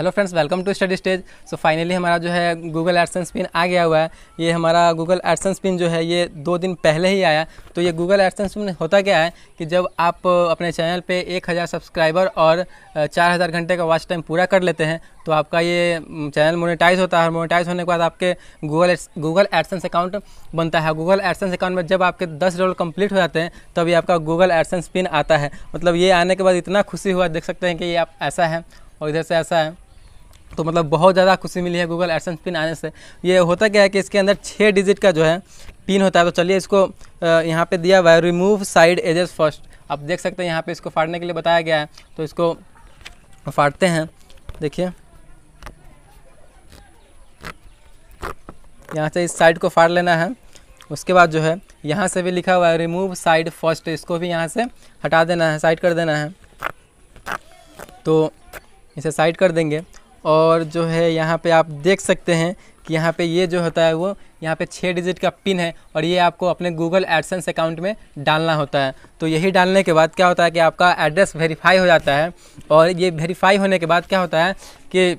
hello friends welcome to study stage so finally हमारा जो है गूगल एडसेंस पिन आ गया हुआ है ये हमारा गूगल एडसेंस पिन जो है ये दो दिन पहले ही आया तो ये गूगल एडसेंस पिन होता क्या है कि जब आप अपने चैनल पे 1000 सब्सक्राइबर और 4000 घंटे का वॉच टाइम पूरा कर लेते हैं तो आपका ये चैनल मोनेटाइज होता है और मोनेटाइज होने के बाद आपके गूगल गूगल एडसेंस अकाउंट बनता है गूगल एडसेंस अकाउंट में जब आपके दस डॉलर कंप्लीट हो जाते हैं तब ये आपका गूगल एडसेंस पिन आता है मतलब ये आने के बाद इतना खुशी हुआ देख सकते हैं कि ये आप ऐसा है और इधर से ऐसा है तो मतलब बहुत ज़्यादा खुशी मिली है गूगल एडसेंस पिन आने से ये होता क्या है कि इसके अंदर छः डिजिट का जो है पिन होता है तो चलिए इसको यहाँ पे दिया हुआ है रिमूव साइड एजेस फर्स्ट आप देख सकते हैं यहाँ पे इसको फाड़ने के लिए बताया गया है तो इसको फाड़ते हैं देखिए यहाँ से इस साइड को फाड़ लेना है उसके बाद जो है यहाँ से भी लिखा हुआ है रिमूव साइड फर्स्ट इसको भी यहाँ से हटा देना है साइड कर देना है तो इसे साइड कर देंगे और जो है यहाँ पे आप देख सकते हैं कि यहाँ पे ये जो होता है वो यहाँ पे छः डिजिट का पिन है और ये आपको अपने गूगल एडसेंस अकाउंट में डालना होता है तो यही डालने के बाद क्या होता है कि आपका एड्रेस वेरीफाई हो जाता है और ये वेरीफाई होने के बाद क्या होता है कि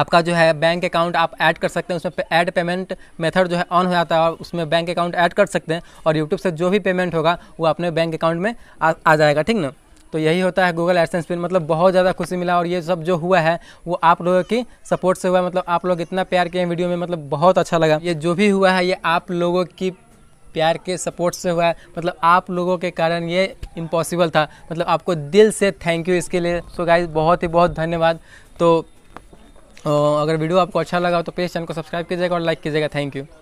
आपका जो है बैंक अकाउंट आप ऐड कर सकते हैं उसमें ऐड पेमेंट मेथड जो है ऑन हो जाता है और उसमें बैंक अकाउंट ऐड कर सकते हैं और यूट्यूब से जो भी पेमेंट होगा वो अपने बैंक अकाउंट में आ, आ जाएगा ठीक ना तो यही होता है गूगल एडसेंस पिन मतलब बहुत ज़्यादा खुशी मिला और ये सब जो हुआ है वो आप लोगों की सपोर्ट से हुआ मतलब आप लोग इतना प्यार किए वीडियो में मतलब बहुत अच्छा लगा ये जो भी हुआ है ये आप लोगों की प्यार के सपोर्ट से हुआ है मतलब आप लोगों के कारण ये इम्पॉसिबल था मतलब आपको दिल से थैंक यू इसके लिए सो गाइज बहुत ही बहुत धन्यवाद तो अगर वीडियो आपको अच्छा लगा तो प्लीज़ चैनल को सब्सक्राइब कीजिएगा और लाइक कीजिएगा थैंक यू